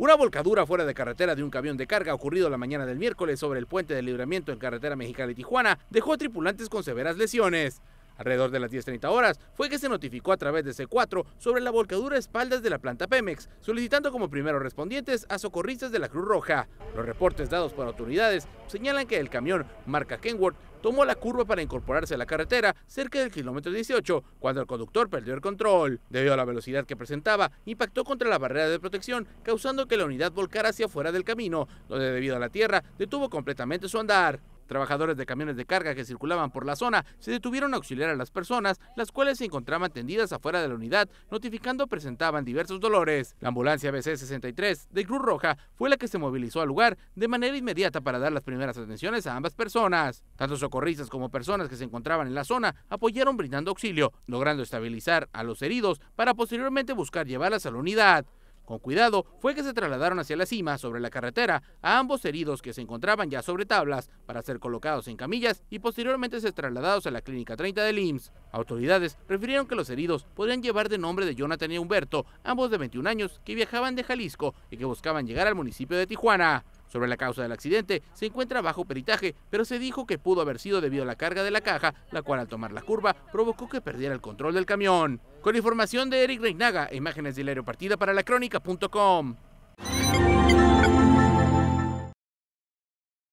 Una volcadura fuera de carretera de un camión de carga ocurrido la mañana del miércoles sobre el puente de libramiento en carretera mexicana de tijuana dejó a tripulantes con severas lesiones. Alrededor de las 10.30 horas fue que se notificó a través de C4 sobre la volcadura a espaldas de la planta Pemex, solicitando como primeros respondientes a socorristas de la Cruz Roja. Los reportes dados por autoridades señalan que el camión marca Kenworth tomó la curva para incorporarse a la carretera cerca del kilómetro 18, cuando el conductor perdió el control. Debido a la velocidad que presentaba, impactó contra la barrera de protección, causando que la unidad volcara hacia afuera del camino, donde debido a la tierra detuvo completamente su andar. Trabajadores de camiones de carga que circulaban por la zona se detuvieron a auxiliar a las personas, las cuales se encontraban tendidas afuera de la unidad, notificando presentaban diversos dolores. La ambulancia BC-63 de Cruz Roja fue la que se movilizó al lugar de manera inmediata para dar las primeras atenciones a ambas personas. Tanto socorristas como personas que se encontraban en la zona apoyaron brindando auxilio, logrando estabilizar a los heridos para posteriormente buscar llevarlas a la unidad. Con cuidado fue que se trasladaron hacia la cima, sobre la carretera, a ambos heridos que se encontraban ya sobre tablas para ser colocados en camillas y posteriormente ser trasladados a la Clínica 30 del IMSS. Autoridades refirieron que los heridos podrían llevar de nombre de Jonathan y Humberto, ambos de 21 años, que viajaban de Jalisco y que buscaban llegar al municipio de Tijuana. Sobre la causa del accidente se encuentra bajo peritaje, pero se dijo que pudo haber sido debido a la carga de la caja, la cual al tomar la curva provocó que perdiera el control del camión. Con información de Eric Reynaga, imágenes del aeropartida para la crónica.com.